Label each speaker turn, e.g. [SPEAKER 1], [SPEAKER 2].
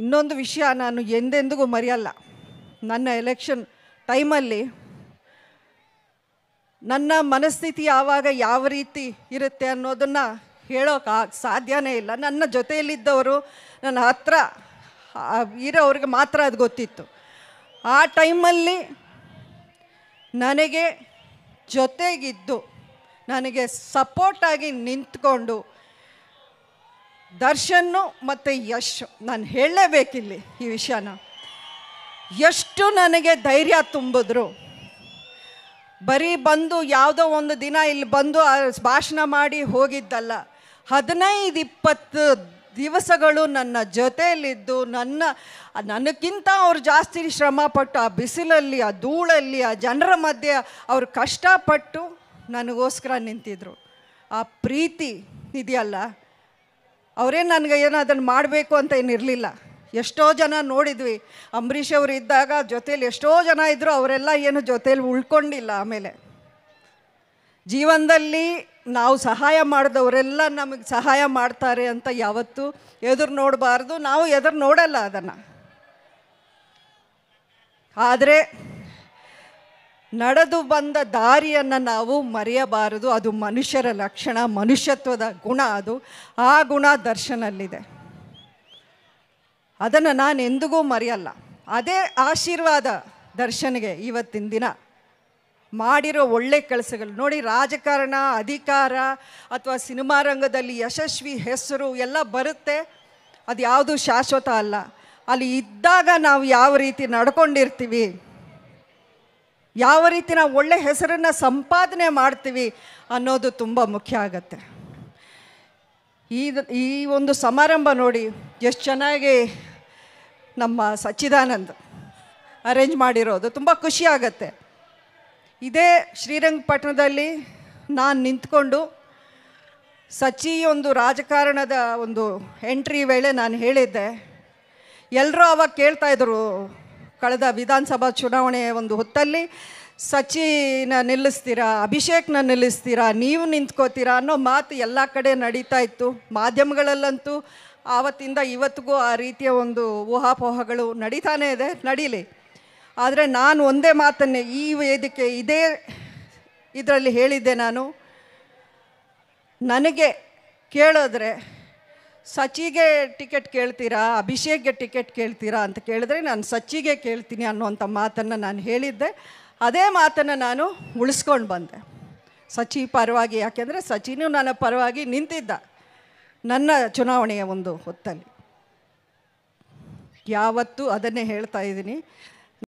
[SPEAKER 1] ಇನ್ನೊಂದು ವಿಷಯ ನಾನು ಎಂದೆಂದಿಗೂ ಮರೆಯಲ್ಲ ನನ್ನ ಎಲೆಕ್ಷನ್ ಟೈಮಲ್ಲಿ ನನ್ನ ಮನಸ್ಥಿತಿ ಯಾವಾಗ ಯಾವ ರೀತಿ ಇರುತ್ತೆ ಅನ್ನೋದನ್ನು ಹೇಳೋಕೆ ಸಾಧ್ಯನೇ ಇಲ್ಲ ನನ್ನ ಜೊತೆಯಲ್ಲಿದ್ದವರು ನನ್ನ ಹತ್ರ ಇರೋವ್ರಿಗೆ ಮಾತ್ರ ಅದು ಗೊತ್ತಿತ್ತು ಆ ಟೈಮಲ್ಲಿ ನನಗೆ ಜೊತೆಗಿದ್ದು ನನಗೆ ಸಪೋರ್ಟಾಗಿ ನಿಂತ್ಕೊಂಡು ದರ್ಶನ್ನು ಮತ್ತು ಯಶ್ ನಾನು ಹೇಳಲೇಬೇಕಿಲ್ಲಿ ಈ ವಿಷಯನ ಎಷ್ಟು ನನಗೆ ಧೈರ್ಯ ತುಂಬಿದ್ರು ಬರೀ ಬಂದು ಯಾವುದೋ ಒಂದು ದಿನ ಇಲ್ಲಿ ಬಂದು ಭಾಷಣ ಮಾಡಿ ಹೋಗಿದ್ದಲ್ಲ ಹದಿನೈದು ಇಪ್ಪತ್ತು ದಿವಸಗಳು ನನ್ನ ಜೊತೆಯಲ್ಲಿದ್ದು ನನ್ನ ನನಗಿಂತ ಅವರು ಜಾಸ್ತಿ ಶ್ರಮಪಟ್ಟು ಆ ಬಿಸಿಲಲ್ಲಿ ಆ ಧೂಳಲ್ಲಿ ಆ ಜನರ ಮಧ್ಯೆ ಅವರು ಕಷ್ಟಪಟ್ಟು ನನಗೋಸ್ಕರ ನಿಂತಿದ್ರು ಆ ಪ್ರೀತಿ ಇದೆಯಲ್ಲ ಅವರೇನು ನನಗೆ ಏನು ಅದನ್ನು ಮಾಡಬೇಕು ಅಂತ ಏನಿರಲಿಲ್ಲ ಎಷ್ಟೋ ಜನ ನೋಡಿದ್ವಿ ಅಂಬರೀಷ್ ಅವರು ಇದ್ದಾಗ ಜೊತೇಲಿ ಎಷ್ಟೋ ಜನ ಇದ್ದರು ಅವರೆಲ್ಲ ಏನು ಜೊತೇಲಿ ಉಳ್ಕೊಂಡಿಲ್ಲ ಆಮೇಲೆ ಜೀವನದಲ್ಲಿ ನಾವು ಸಹಾಯ ಮಾಡಿದವರೆಲ್ಲ ನಮಗೆ ಸಹಾಯ ಮಾಡ್ತಾರೆ ಅಂತ ಯಾವತ್ತೂ ಎದುರು ನೋಡಬಾರ್ದು ನಾವು ಎದುರು ನೋಡಲ್ಲ ಅದನ್ನು ಆದರೆ ನಡೆದು ಬಂದ ದಾರಿಯನ್ನು ನಾವು ಮರೆಯಬಾರದು ಅದು ಮನುಷ್ಯರ ಲಕ್ಷಣ ಮನುಷ್ಯತ್ವದ ಗುಣ ಅದು ಆ ಗುಣ ದರ್ಶನಲ್ಲಿದೆ ಅದನ್ನು ನಾನು ಎಂದಿಗೂ ಮರೆಯಲ್ಲ ಅದೇ ಆಶೀರ್ವಾದ ದರ್ಶನಿಗೆ ಇವತ್ತಿನ ದಿನ ಮಾಡಿರೋ ಒಳ್ಳೆ ಕೆಲಸಗಳು ನೋಡಿ ರಾಜಕಾರಣ ಅಧಿಕಾರ ಅಥವಾ ಸಿನಿಮಾ ರಂಗದಲ್ಲಿ ಯಶಸ್ವಿ ಹೆಸರು ಎಲ್ಲ ಬರುತ್ತೆ ಅದು ಯಾವುದು ಶಾಶ್ವತ ಅಲ್ಲ ಅಲ್ಲಿ ಇದ್ದಾಗ ನಾವು ಯಾವ ರೀತಿ ನಡ್ಕೊಂಡಿರ್ತೀವಿ ಯಾವ ರೀತಿ ನಾವು ಒಳ್ಳೆ ಹೆಸರನ್ನು ಸಂಪಾದನೆ ಮಾಡ್ತೀವಿ ಅನ್ನೋದು ತುಂಬ ಮುಖ್ಯ ಆಗತ್ತೆ ಈ ಈ ಒಂದು ಸಮಾರಂಭ ನೋಡಿ ಎಷ್ಟು ಚೆನ್ನಾಗಿ ನಮ್ಮ ಸಚ್ಚಿದಾನಂದ್ ಅರೇಂಜ್ ಮಾಡಿರೋದು ತುಂಬ ಖುಷಿ ಆಗತ್ತೆ ಇದೇ ಶ್ರೀರಂಗಪಟ್ಟಣದಲ್ಲಿ ನಾನು ನಿಂತ್ಕೊಂಡು ಸಚಿ ಒಂದು ರಾಜಕಾರಣದ ಒಂದು ಎಂಟ್ರಿ ವೇಳೆ ನಾನು ಹೇಳಿದ್ದೆ ಎಲ್ಲರೂ ಅವಾಗ ಕೇಳ್ತಾಯಿದ್ರು ಕಳೆದ ವಿಧಾನಸಭಾ ಚುನಾವಣೆಯ ಒಂದು ಹೊತ್ತಲ್ಲಿ ಸಚಿನ ನಿಲ್ಲಿಸ್ತೀರಾ ಅಭಿಷೇಕ್ನ ನಿಲ್ಲಿಸ್ತೀರಾ ನೀವು ನಿಂತ್ಕೋತೀರಾ ಅನ್ನೋ ಮಾತು ಎಲ್ಲ ಕಡೆ ನಡೀತಾ ಇತ್ತು ಮಾಧ್ಯಮಗಳಲ್ಲಂತೂ ಆವತ್ತಿಂದ ಇವತ್ತಿಗೂ ಆ ರೀತಿಯ ಒಂದು ಊಹಾಪೋಹಗಳು ನಡೀತಾನೇ ಇದೆ ನಡೀಲಿ ಆದರೆ ನಾನು ಒಂದೇ ಮಾತನ್ನೇ ಈ ವೇದಿಕೆ ಇದೇ ಇದರಲ್ಲಿ ಹೇಳಿದ್ದೆ ನಾನು ನನಗೆ ಕೇಳಿದ್ರೆ ಸಚಿಗೆ ಟಿಕೆಟ್ ಕೇಳ್ತೀರಾ ಅಭಿಷೇಕ್ಗೆ ಟಿಕೆಟ್ ಕೇಳ್ತೀರಾ ಅಂತ ಕೇಳಿದ್ರೆ ನಾನು ಸಚಿಗೆ ಕೇಳ್ತೀನಿ ಅನ್ನುವಂಥ ಮಾತನ್ನು ನಾನು ಹೇಳಿದ್ದೆ ಅದೇ ಮಾತನ್ನು ನಾನು ಉಳಿಸ್ಕೊಂಡು ಬಂದೆ ಸಚಿ ಪರವಾಗಿ ಯಾಕೆಂದರೆ ಸಚಿನೂ ನನ್ನ ಪರವಾಗಿ ನಿಂತಿದ್ದ ನನ್ನ ಚುನಾವಣೆಯ ಒಂದು ಹೊತ್ತಲ್ಲಿ ಯಾವತ್ತೂ ಅದನ್ನೇ ಹೇಳ್ತಾ ಇದ್ದೀನಿ